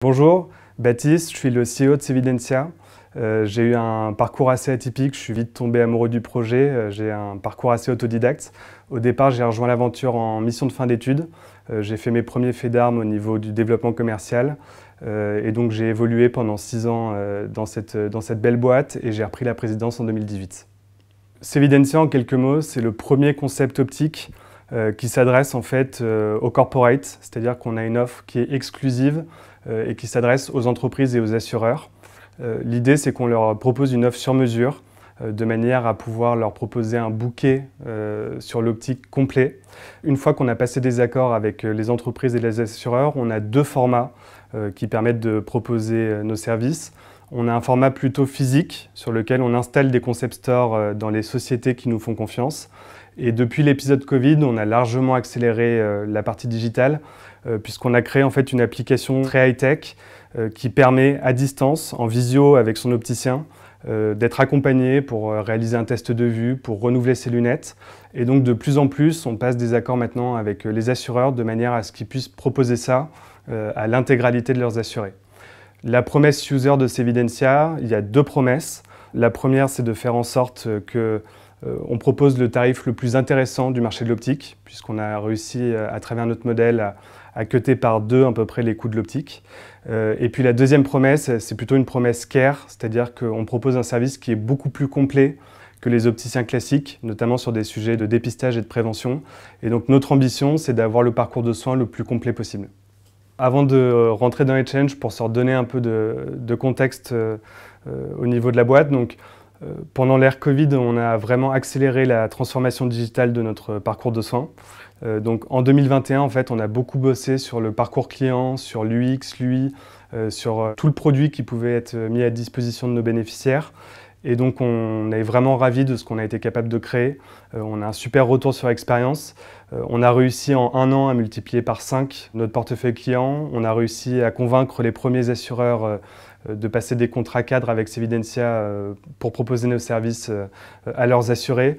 Bonjour, Baptiste, je suis le CEO de Cividencia. Euh, j'ai eu un parcours assez atypique, je suis vite tombé amoureux du projet, euh, j'ai un parcours assez autodidacte. Au départ, j'ai rejoint l'aventure en mission de fin d'études. Euh, j'ai fait mes premiers faits d'armes au niveau du développement commercial. et donc j'ai évolué pendant six ans dans cette, dans cette belle boîte et j'ai repris la présidence en 2018. Cividencia, en quelques mots, c'est le premier concept optique qui s'adresse en fait au corporate, c'est-à-dire qu'on a une offre qui est exclusive euh, et qui s'adresse aux entreprises et aux assureurs. Euh, l'idée, c'est qu'on leur propose une offre sur mesure, euh, de manière à pouvoir leur proposer un bouquet sur l'optique complet. Une fois qu'on a passé des accords avec les entreprises et les assureurs, on a deux formats qui permettent de proposer nos services. On a un format plutôt physique sur lequel on installe des concept stores dans les sociétés qui nous font confiance. Et depuis l'épisode Covid, on a largement accéléré euh, la partie digitale, euh, puisqu'on a créé en fait une application très high-tech euh, qui permet à distance, en visio avec son opticien, d'être accompagné pour réaliser un test de vue, pour renouveler ses lunettes. Et donc de plus en plus, on passe des accords maintenant avec les assureurs de manière à ce qu'ils puissent proposer ça à l'intégralité de leurs assurés. La promesse user de Sevidencia, il y a deux promesses. La première, c'est de faire en sorte que euh, on propose le tarif le plus intéressant du marché de l'optique, puisqu'on a réussi euh, à travers notre modèle à, cuter par deux à peu près les coûts de l'optique. Euh, et puis la deuxième promesse, c'est plutôt une promesse care, c'est-à-dire qu'on propose un service qui est beaucoup plus complet que les opticiens classiques, notamment sur des sujets de dépistage et de prévention. Et donc notre ambition, c'est d'avoir le parcours de soins le plus complet possible. Avant de rentrer dans les challenges, pour se redonner un peu de, contexte au niveau de la boîte, donc euh, pendant l'ère Covid, on a vraiment accéléré la transformation digitale de notre parcours de soins. Euh, donc en 2021, en fait, on a beaucoup bossé sur le parcours client, sur l'UX, l'UI, euh, sur tout le produit qui pouvait être mis à disposition de nos bénéficiaires. Et donc on est vraiment ravi de ce qu'on a été capable de créer. Euh, on a un super retour sur expérience. Euh, on a réussi en un an à multiplier par 5 notre portefeuille client. On a réussi à convaincre les premiers assureurs euh, de passer des contrats cadres avec Sevidencia pour proposer nos services à leurs assurés.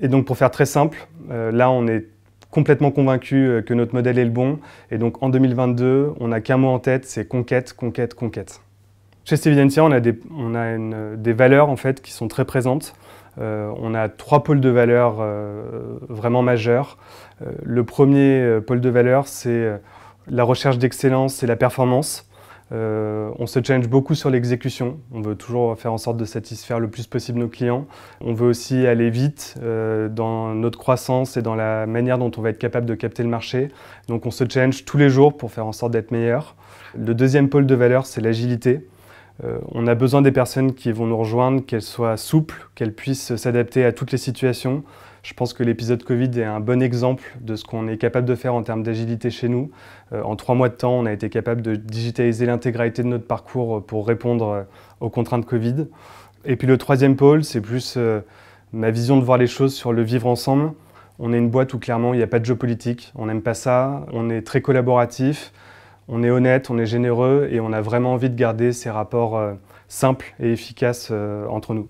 Et donc pour faire très simple, là on est complètement convaincu que notre modèle est le bon. Et donc en 2022, on n'a qu'un mot en tête, c'est conquête, conquête, conquête. Chez Stevidentia, on a, des, a valeurs en fait qui sont très présentes. Euh, on a trois pôles de valeurs euh, vraiment majeurs. Euh, le premier pôle de valeur, c'est la recherche d'excellence et la performance. on se change beaucoup sur l'exécution. On veut toujours faire en sorte de satisfaire le plus possible nos clients. On veut aussi aller vite dans notre croissance et dans la manière dont on va être capable de capter le marché. Donc on se change tous les jours pour faire en sorte d'être meilleur. Le deuxième pôle de valeur, c'est l'agilité. Euh, on a besoin des personnes qui vont nous rejoindre, qu'elles soient souples, qu'elles puissent s'adapter à toutes les situations. Je pense que l'épisode Covid est un bon exemple de ce qu'on est capable de faire en termes d'agilité chez nous. Euh, en trois mois de temps, on a été capable de digitaliser l'intégralité de notre parcours pour répondre euh, aux contraintes Covid. Et puis le troisième pôle, c'est plus ma vision de voir les choses sur le vivre ensemble. On est une boîte où clairement il n'y a pas de jeu politique, on n'aime pas ça, on est très collaboratif on est honnête, on est généreux et on a vraiment envie de garder ces rapports euh, simples et efficaces euh, entre nous.